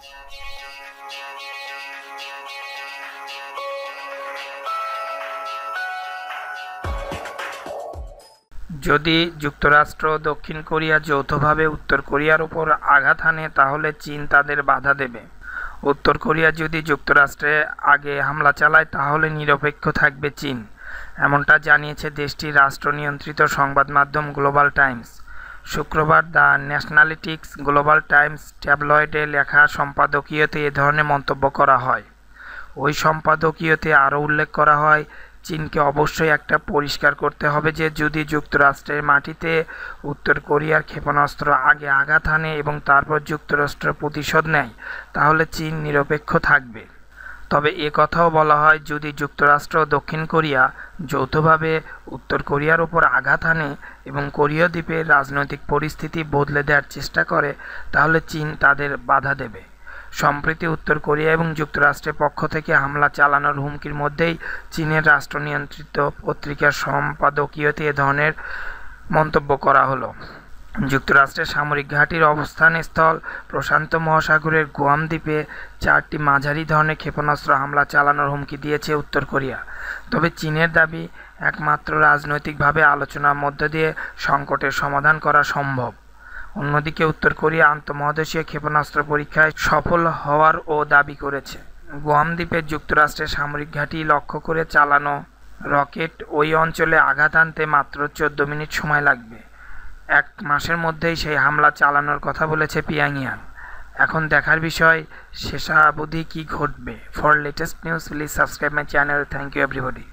যদি যুক্তরাষ্ট্র দক্ষিণ কোরিয়া যৌথভাবে উত্তর কোরিয়ার ওপর আঘাত হানে তাহলে চীন তাদের বাধা দেবে উত্তর কোরিয়া যদি যুক্তরাষ্ট্রে আগে হামলা চালায় তাহলে নিরপেক্ষ থাকবে চীন এমনটা জানিয়েছে দেশটির রাষ্ট্রনিয়ন্ত্রিত সংবাদ মাধ্যম গ্লোবাল টাইমস শুক্রবার দ্য ন্যাশনালিটিক্স গ্লোবাল টাইমস ট্যাবলয়েডে লেখা সম্পাদকীয়তে এ ধরনের মন্তব্য করা হয় ওই সম্পাদকীয়তে আরও উল্লেখ করা হয় চীনকে অবশ্যই একটা পরিষ্কার করতে হবে যে যদি যুক্তরাষ্ট্রের মাটিতে উত্তর কোরিয়ার ক্ষেপণাস্ত্র আগে আঘাত হানে এবং তারপর যুক্তরাষ্ট্র প্রতিশোধ নেয় তাহলে চীন নিরপেক্ষ থাকবে তবে এ কথাও বলা হয় যদি যুক্তরাষ্ট্র দক্ষিণ কোরিয়া যৌথভাবে উত্তর কোরিয়ার ওপর আঘাত আনে এবং কোরীয় দ্বীপের রাজনৈতিক পরিস্থিতি বদলে দেওয়ার চেষ্টা করে তাহলে চীন তাদের বাধা দেবে সম্প্রতি উত্তর কোরিয়া এবং যুক্তরাষ্ট্রের পক্ষ থেকে হামলা চালানোর হুমকির মধ্যেই চীনের রাষ্ট্রনিয়ন্ত্রিত পত্রিকার সম্পাদকীয়তে এ ধরনের মন্তব্য করা হলো যুক্তরাষ্ট্রের সামরিক ঘাঁটির অবস্থানস্থল প্রশান্ত মহাসাগরের গুয়াম দ্বীপে চারটি মাঝারি ধরনের ক্ষেপণাস্ত্র হামলা চালানোর হুমকি দিয়েছে উত্তর কোরিয়া তবে চীনের দাবি একমাত্র রাজনৈতিকভাবে আলোচনার মধ্য দিয়ে সংকটের সমাধান করা সম্ভব অন্যদিকে উত্তর কোরিয়া আন্তঃমহাদেশীয় ক্ষেপণাস্ত্র পরীক্ষায় সফল হওয়ার ও দাবি করেছে গুয়াম দ্বীপে যুক্তরাষ্ট্রের সামরিক ঘাঁটি লক্ষ্য করে চালানো রকেট ওই অঞ্চলে আঘাত আনতে মাত্র চোদ্দ মিনিট সময় লাগবে এক মাসের মধ্যেই সেই হামলা চালানোর কথা বলেছে পিয়াংয়াং এখন দেখার বিষয় শেষাবধি কি ঘটবে for latest news please subscribe my channel thank you everybody